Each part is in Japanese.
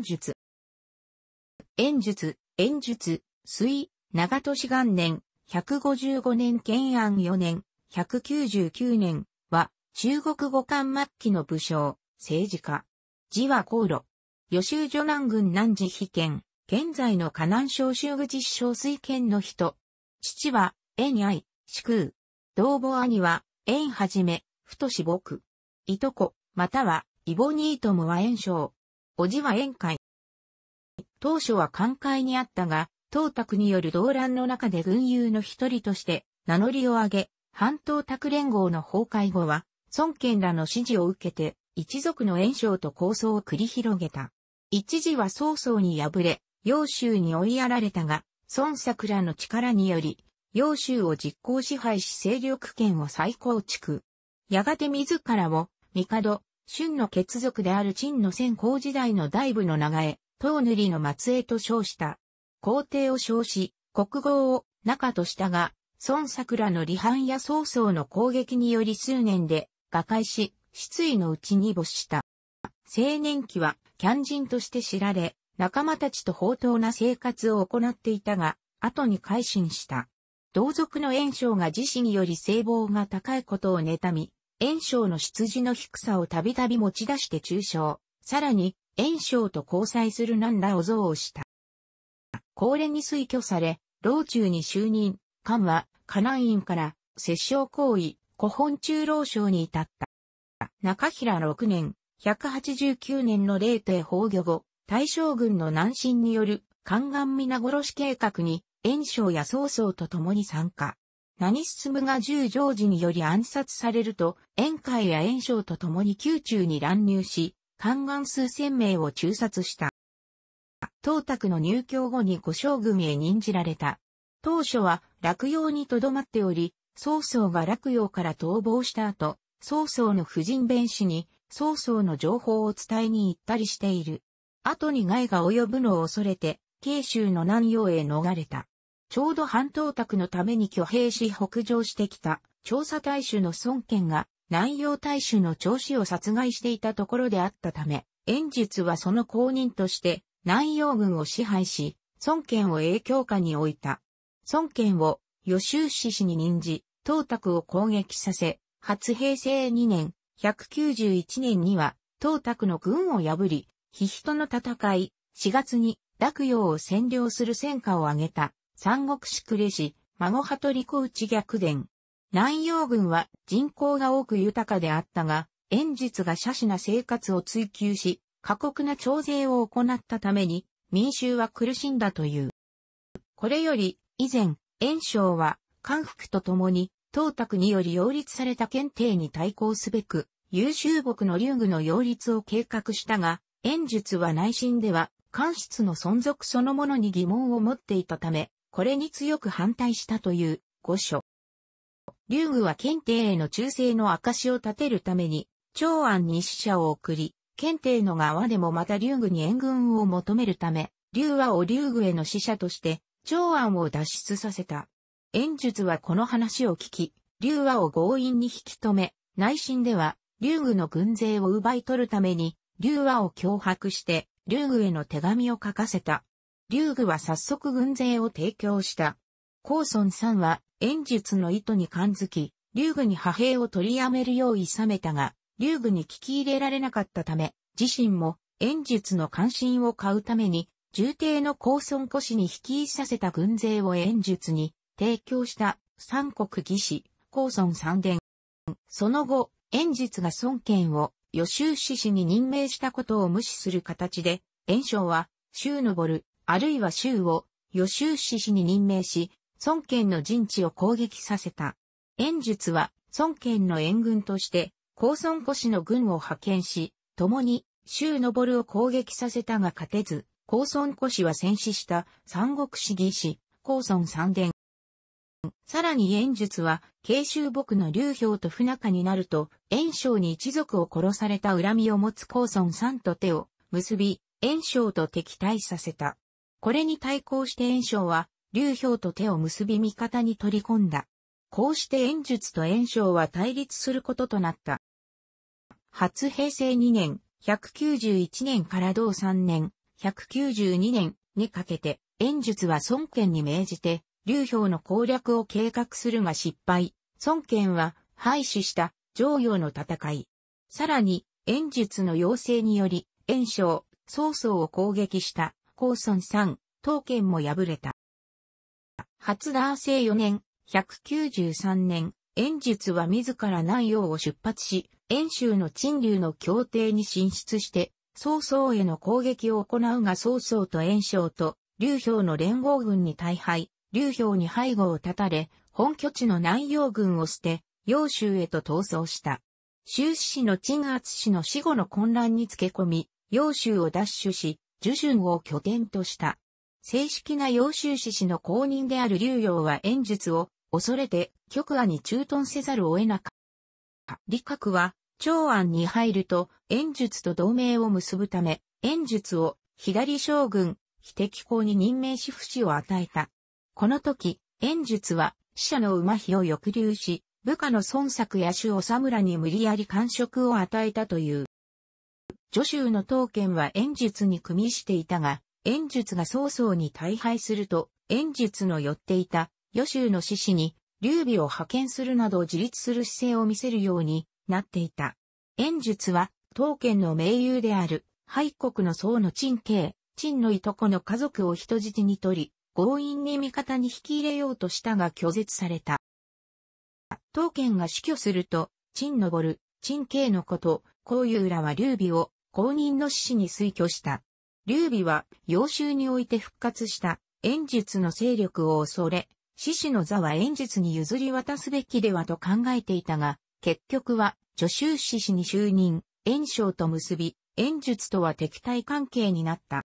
演術。演術、演術、水、長年元年、155年建安4年、199年は、中国語漢末期の武将、政治家。字は航路。予習女南軍南寺被県、現在の河南省州口市小水県の人。父は、縁愛、四空。同母兄は、縁はじめ、太し僕。いとこ、または、イボニートムは縁章。おじは縁海。当初は寛解にあったが、東卓による動乱の中で軍友の一人として名乗りを上げ、半島卓連合の崩壊後は、孫権らの支持を受けて、一族の炎章と抗争を繰り広げた。一時は曹操に敗れ、揚州に追いやられたが、孫策らの力により、楊州を実行支配し勢力圏を再構築。やがて自らを、帝、春の血族である陳の先行時代の大部の長江、唐塗りの末裔と称した。皇帝を称し、国号を中としたが、孫桜の離反や曹操の攻撃により数年で瓦解し、失意のうちに没した。青年期は、キャン人として知られ、仲間たちと放蕩な生活を行っていたが、後に改心した。同族の炎章が自身より性望が高いことを妬み、炎章の出自の低さをたびたび持ち出して中傷。さらに、炎章と交際する難羅を憎悪した。高齢に推挙され、老中に就任、官は、河南院から、摂政行為、古本中老将に至った。中平6年、189年の霊帝崩御後、大将軍の南進による、宦官皆殺し計画に、炎章や曹操と共に参加。何進が十常時により暗殺されると、宴会や炎章と共に宮中に乱入し、宦官数千名を中殺した。董卓の入居後に五将軍へ任じられた。当初は落葉に留まっており、曹操が落葉から逃亡した後、曹操の婦人弁士に曹操の情報を伝えに行ったりしている。後に害が及ぶのを恐れて、慶州の南洋へ逃れた。ちょうど半島卓のために挙兵し北上してきた、調査大衆の孫権が南洋大衆の長子を殺害していたところであったため、演術はその公認として南洋軍を支配し、孫権を影響下に置いた。孫権を予習志士に任じ、東卓を攻撃させ、初平成2年、191年には、東卓の軍を破り、非人の戦い、4月に、洛陽を占領する戦果を挙げた、三国志呉氏、孫羽鳥子内逆伝。南洋軍は人口が多く豊かであったが、演術が斜視な生活を追求し、過酷な徴税を行ったために、民衆は苦しんだという。これより、以前、炎章は、官服と共に、東卓により擁立された検定に対抗すべく、優秀国の竜宮の擁立を計画したが、演術は内心では、官室の存続そのものに疑問を持っていたため、これに強く反対したという、御書。竜宮は検定への忠誠の証を立てるために、長安に使者を送り、検定の側でもまた竜宮に援軍を求めるため、竜和を竜宮への使者として、長安を脱出させた。演術はこの話を聞き、竜和を強引に引き止め、内心では、竜宮の軍勢を奪い取るために、竜和を脅迫して、竜宮への手紙を書かせた。竜宮は早速軍勢を提供した。高孫さんは、演術の意図に感づき、竜具に派兵を取りやめるよう勇めたが、竜具に聞き入れられなかったため、自身も演術の関心を買うために、重帝の高孫古氏に引き入させた軍勢を演術に提供した三国義士、高孫三伝。その後、演術が孫権を予習志士に任命したことを無視する形で、炎章は、周登る、あるいは周を予習志士に任命し、孫権の陣地を攻撃させた。演術は、孫権の援軍として、高孫古氏の軍を派遣し、共に、周昇を攻撃させたが勝てず、高孫古氏は戦死した三国志義士、高孫三伝。さらに演術は、慶州牧の劉氷と不仲になると、炎章に一族を殺された恨みを持つ高孫三と手を結び、炎章と敵対させた。これに対抗して炎章は、劉氷と手を結び味方に取り込んだ。こうして演術と演唱は対立することとなった。初平成2年、191年から同3年、192年にかけて、演術は孫権に命じて、劉氷の攻略を計画するが失敗。孫権は廃止した上陽の戦い。さらに、演術の要請により、演唱、曹操を攻撃した、高孫三、東権も敗れた。初男性4年、193年、演術は自ら南洋を出発し、遠州の陳流の協定に進出して、曹操への攻撃を行うが曹操と炎章と劉氷の連合軍に大敗、劉氷に背後を立たれ、本拠地の南洋軍を捨て、陽州へと逃走した。周氏の陳圧氏の死後の混乱につけ込み、揚州を奪取し、樹順を拠点とした。正式な揚州志士の公認である劉陽は演術を恐れて極安に駐屯せざるを得なかった。李閣は長安に入ると演術と同盟を結ぶため、演術を左将軍、非敵公に任命し不死を与えた。この時、演術は死者の馬費を抑留し、部下の孫作や主を侍村に無理やり官職を与えたという。徐州の刀剣は演術に組みしていたが、円術が曹操に大敗すると、円術の寄っていた、予習の志士に、劉備を派遣するなど自立する姿勢を見せるようになっていた。円術は、当県の盟友である、敗国の僧の陳慶、陳のいとこの家族を人質に取り、強引に味方に引き入れようとしたが拒絶された。当県が死去すると、陳昇、陳慶のこと、こういうらは劉備を公認の志士に推挙した。劉備は、幼衆において復活した演術の勢力を恐れ、獅子の座は演術に譲り渡すべきではと考えていたが、結局は、助手獅子に就任、炎唱と結び、演術とは敵対関係になった。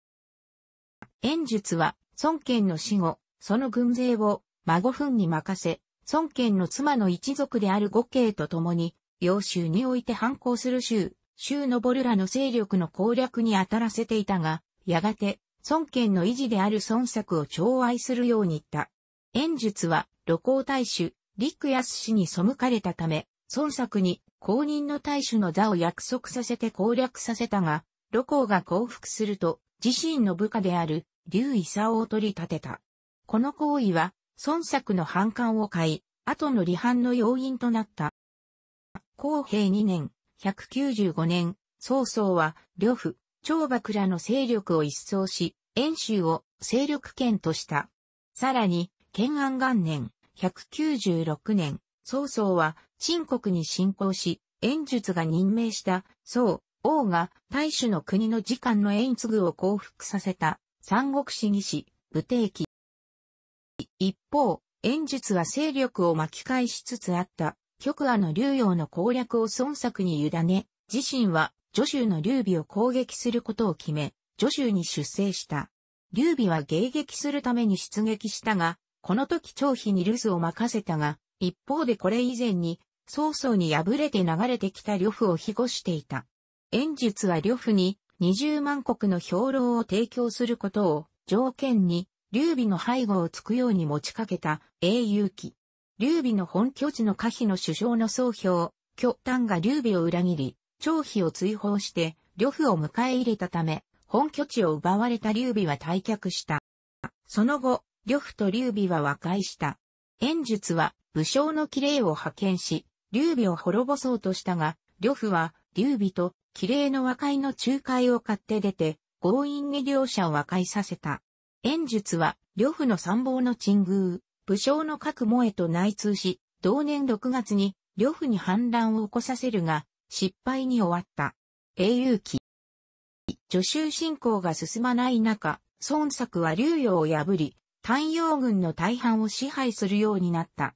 演術は、孫権の死後、その軍勢を、孫墳に任せ、孫権の妻の一族である五慶と共に、幼衆において反抗する州、州のボルらの勢力の攻略に当たらせていたが、やがて、孫権の維持である孫作を寵愛するように言った。演術は、露光大主、陸安氏に背かれたため、孫作に公認の大主の座を約束させて攻略させたが、露光が降伏すると、自身の部下である、劉勲を取り立てた。この行為は、孫作の反感を買い、後の離反の要因となった。公平2年、195年、曹操は、呂布、長幕らの勢力を一掃し、遠州を勢力圏とした。さらに、建安元年、196年、曹操は、秦国に侵攻し、演術が任命した宋、王が大主の国の時間の演継を降伏させた三国志義士、武帝記。一方、演術は勢力を巻き返しつつあった、極阿の竜陽の攻略を孫作に委ね、自身は徐州の劉備を攻撃することを決め、徐州に出征した。劉備は迎撃するために出撃したが、この時張飛に留守を任せたが、一方でこれ以前に、曹操に敗れて流れてきた呂布を庇護していた。演術は呂布に20万国の兵糧を提供することを条件に、劉備の背後をつくように持ちかけた英雄記。劉備の本拠地の可否の首相の総評、巨丹が劉備を裏切り、張飛を追放して、呂布を迎え入れたため、本拠地を奪われた劉備は退却した。その後、呂布と劉備は和解した。演術は武将の綺麗を派遣し、劉備を滅ぼそうとしたが、呂布は劉備と綺麗の和解の仲介を買って出て、強引に両者を和解させた。演術は呂布の参謀の鎮宮、武将の各萌えと内通し、同年6月に呂布に反乱を起こさせるが、失敗に終わった。英雄記。助州侵攻が進まない中、孫作は竜洋を破り、丹陽軍の大半を支配するようになった。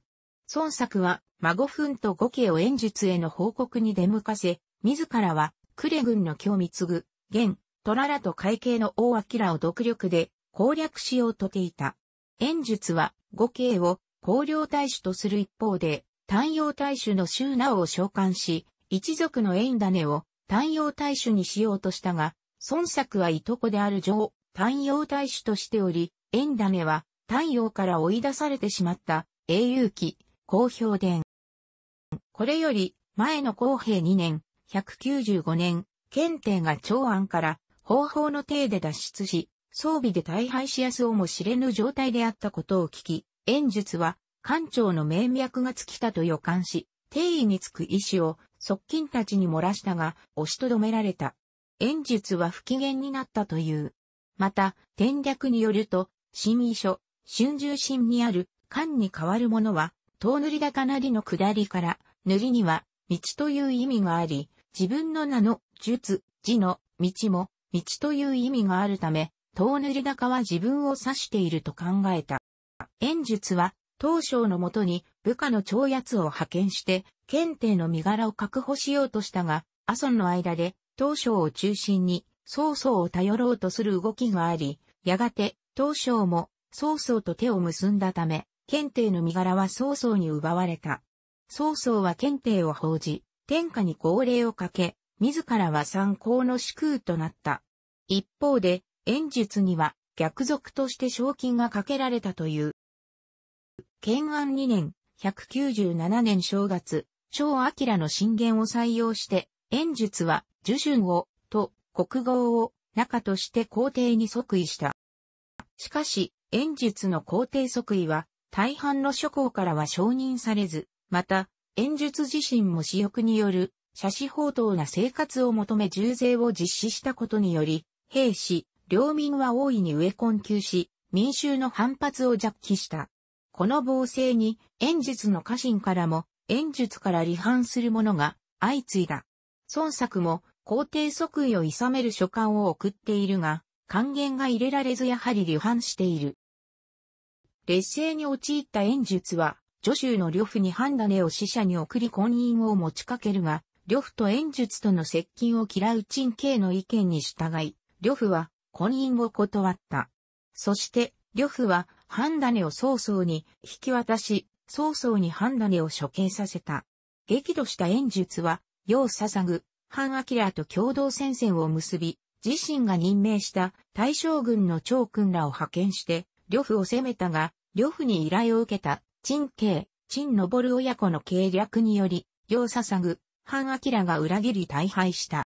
孫作は、孫文と五家を演術への報告に出向かせ、自らは、呉軍の継貢、現、虎らと会計の大明を独力で攻略しようとていた。演術は、五家を、公領大使とする一方で、丹陽大使の周直を召喚し、一族のエインダネを単葉大主にしようとしたが、孫作はいとこである女王、単葉大主としており、エンダネは単葉から追い出されてしまった英雄記、公表伝。これより前の公平2年、195年、検定が長安から方法の体で脱出し、装備で大敗しやすをも知れぬ状態であったことを聞き、演術は、官庁の名脈が尽きたと予感し、定位につく意志を側近たちに漏らしたが、押しとどめられた。演術は不機嫌になったという。また、天略によると、新遺書、春秋新にある、漢に変わるものは、遠塗り高なりの下りから、塗りには、道という意味があり、自分の名の、術、字の、道も、道という意味があるため、遠塗り高は自分を指していると考えた。演術は、東省のもとに部下の長奴を派遣して、検定の身柄を確保しようとしたが、阿蘇の間で、東省を中心に、曹操を頼ろうとする動きがあり、やがて、東省も、曹操と手を結んだため、検定の身柄は曹操に奪われた。曹操は検定を報じ、天下に号令をかけ、自らは参考の主空となった。一方で、演術には逆賊として賞金がかけられたという。建安2年、197年正月、超明の信言を採用して、演術は、樹春を、と、国語を、中として皇帝に即位した。しかし、演術の皇帝即位は、大半の諸侯からは承認されず、また、演術自身も私欲による、写死報道な生活を求め重税を実施したことにより、兵士、領民は大いに植え困窮し、民衆の反発を弱気した。この暴政に、演術の家臣からも、演術から離反する者が相次いだ。孫作も皇帝即位を諌める書簡を送っているが、還元が入れられずやはり離反している。劣勢に陥った演術は、助手の呂布に判断を死者に送り婚姻を持ちかけるが、呂布と演術との接近を嫌う陳慶の意見に従い、呂布は婚姻を断った。そして、呂布は半種を曹操に引き渡し、曹操に半種を処刑させた。激怒した演術は、楊捧ぐ、半明と共同戦線を結び、自身が任命した大将軍の長君らを派遣して、呂布を攻めたが、呂布に依頼を受けた、陳慶、陳昇親子の計略により、楊捧ぐ、半明が裏切り大敗した。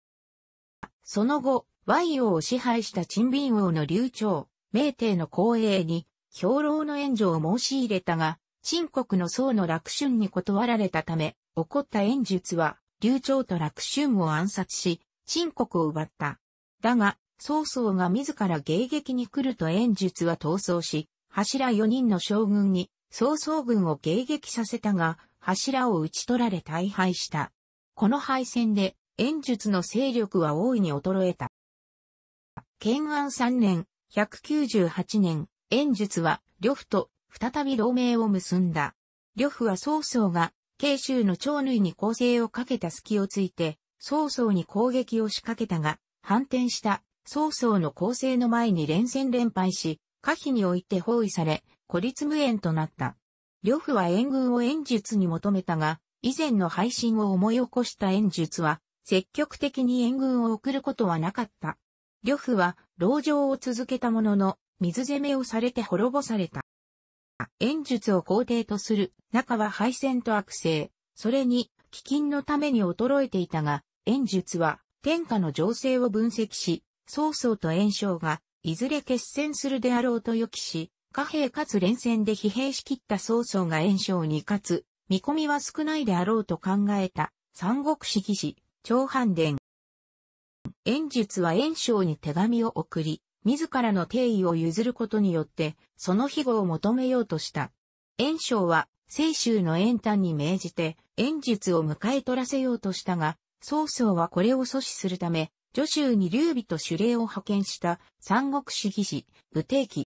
その後、和洋を支配した陳敏王の流暢、明帝の光栄に、兵糧の援助を申し入れたが、秦国の僧の落春に断られたため、起こった演術は、劉長と落春を暗殺し、秦国を奪った。だが、曹操が自ら迎撃に来ると演術は逃走し、柱4人の将軍に曹操軍を迎撃させたが、柱を打ち取られ大敗した。この敗戦で、演術の勢力は大いに衰えた。建安3年、198年、演術は、呂布と再び同盟を結んだ。呂布は曹操が、慶州の長類に攻勢をかけた隙をついて、曹操に攻撃を仕掛けたが、反転した曹操の攻勢の前に連戦連敗し、可否において包囲され、孤立無縁となった。呂布は援軍を演術に求めたが、以前の配信を思い起こした演術は、積極的に援軍を送ることはなかった。呂布は、籠城を続けたものの、水攻めをされて滅ぼされた。演術を皇帝とする、中は敗戦と悪性、それに、飢饉のために衰えていたが、演術は、天下の情勢を分析し、曹操と炎章が、いずれ決戦するであろうと予期し、貨幣かつ連戦で疲弊しきった曹操が炎章に勝つ、見込みは少ないであろうと考えた、三国志義士、長藩伝。炎術は炎章に手紙を送り、自らの定位を譲ることによって、その庇護を求めようとした。炎章は、清州の炎丹に命じて、炎術を迎え取らせようとしたが、曹操はこれを阻止するため、徐州に劉備と守礼を派遣した三国主義士、武帝記。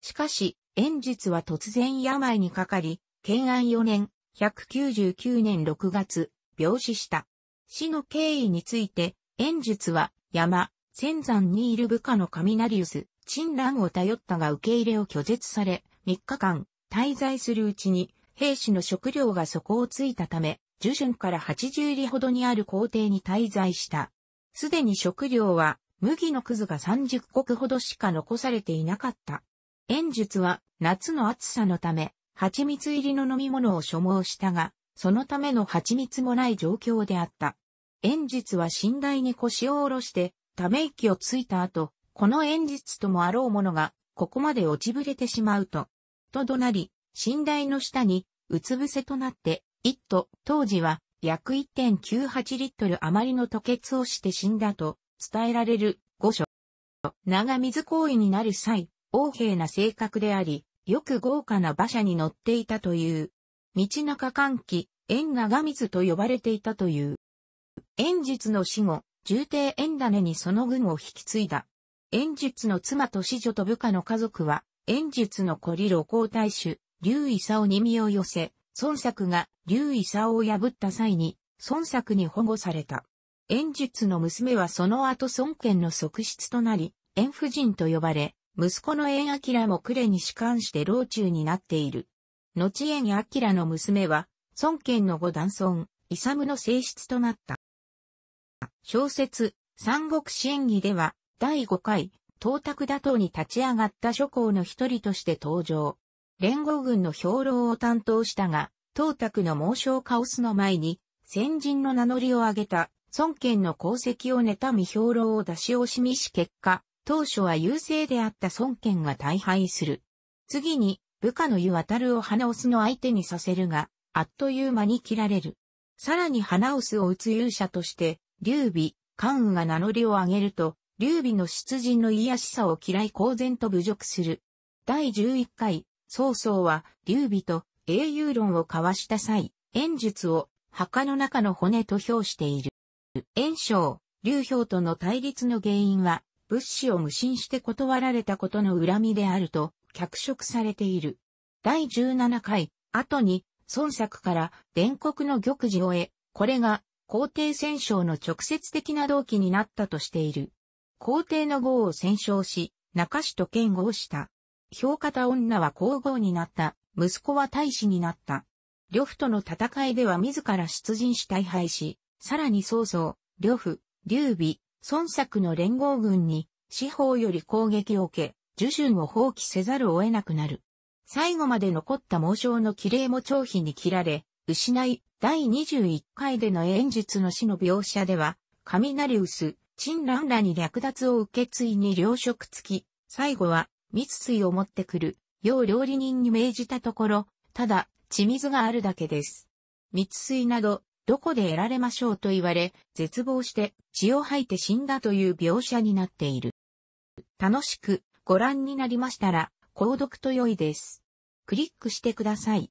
しかし、炎術は突然病にかかり、建案4年、199年6月、病死した。死の経緯について、炎術は、山、仙山にいる部下のカミナリウス、陳蘭を頼ったが受け入れを拒絶され、3日間滞在するうちに、兵士の食料が底をついたため、ジ順から80里ほどにある皇帝に滞在した。すでに食料は、麦のくずが30石ほどしか残されていなかった。演術は、夏の暑さのため、蜂蜜入りの飲み物を所望したが、そのための蜂蜜もない状況であった。演術は寝台に腰を下ろして、ため息をついた後、この演術ともあろうものが、ここまで落ちぶれてしまうと、と怒鳴り、寝台の下に、うつ伏せとなって、一途、当時は、約1.98リットル余りの吐血をして死んだと、伝えられる、御所。長水行為になる際、横平な性格であり、よく豪華な馬車に乗っていたという、道中歓喜、縁長水と呼ばれていたという。縁術の死後、重帝エンダネにその軍を引き継いだ。演術の妻と子女と部下の家族は、演術のコリ路皇太子、劉勲に身を寄せ、孫作が劉勲を破った際に、孫作に保護された。演術の娘はその後孫権の側室となり、縁夫人と呼ばれ、息子の縁明も呉に仕官して老中になっている。後縁明の娘は、孫権の五男孫、勇の性質となった。小説、三国志演義では、第5回、東卓打倒に立ち上がった諸侯の一人として登場。連合軍の兵糧を担当したが、東卓の猛将カオスの前に、先人の名乗りを上げた、孫権の功績を妬み兵糧を出し惜しみし結果、当初は優勢であった孫権が大敗する。次に、部下の湯渡るを花オスの相手にさせるが、あっという間に切られる。さらに花オスを打つ勇者として、劉備、関羽が名乗りを上げると、劉備の出陣の癒やしさを嫌い公然と侮辱する。第11回、曹操は、劉備と英雄論を交わした際、演術を、墓の中の骨と評している。炎章、劉氷との対立の原因は、物資を無心して断られたことの恨みであると、脚色されている。第17回、後に、孫作から、伝国の玉璽を得、これが、皇帝戦勝の直接的な動機になったとしている。皇帝の号を戦勝し、中氏と剣豪した。評価た女は皇后になった。息子は大使になった。呂布との戦いでは自ら出陣し大敗し、さらに曹操、呂布、劉備、孫作の連合軍に、四方より攻撃を受け、受順を放棄せざるを得なくなる。最後まで残った猛将の綺麗も張飛に切られ、失い、第21回での演術の死の描写では、雷薄、ナリチンランらに略奪を受け継いに糧食付き、最後は、密水を持ってくる、要料理人に命じたところ、ただ、血水があるだけです。密水など、どこで得られましょうと言われ、絶望して血を吐いて死んだという描写になっている。楽しくご覧になりましたら、購読と良いです。クリックしてください。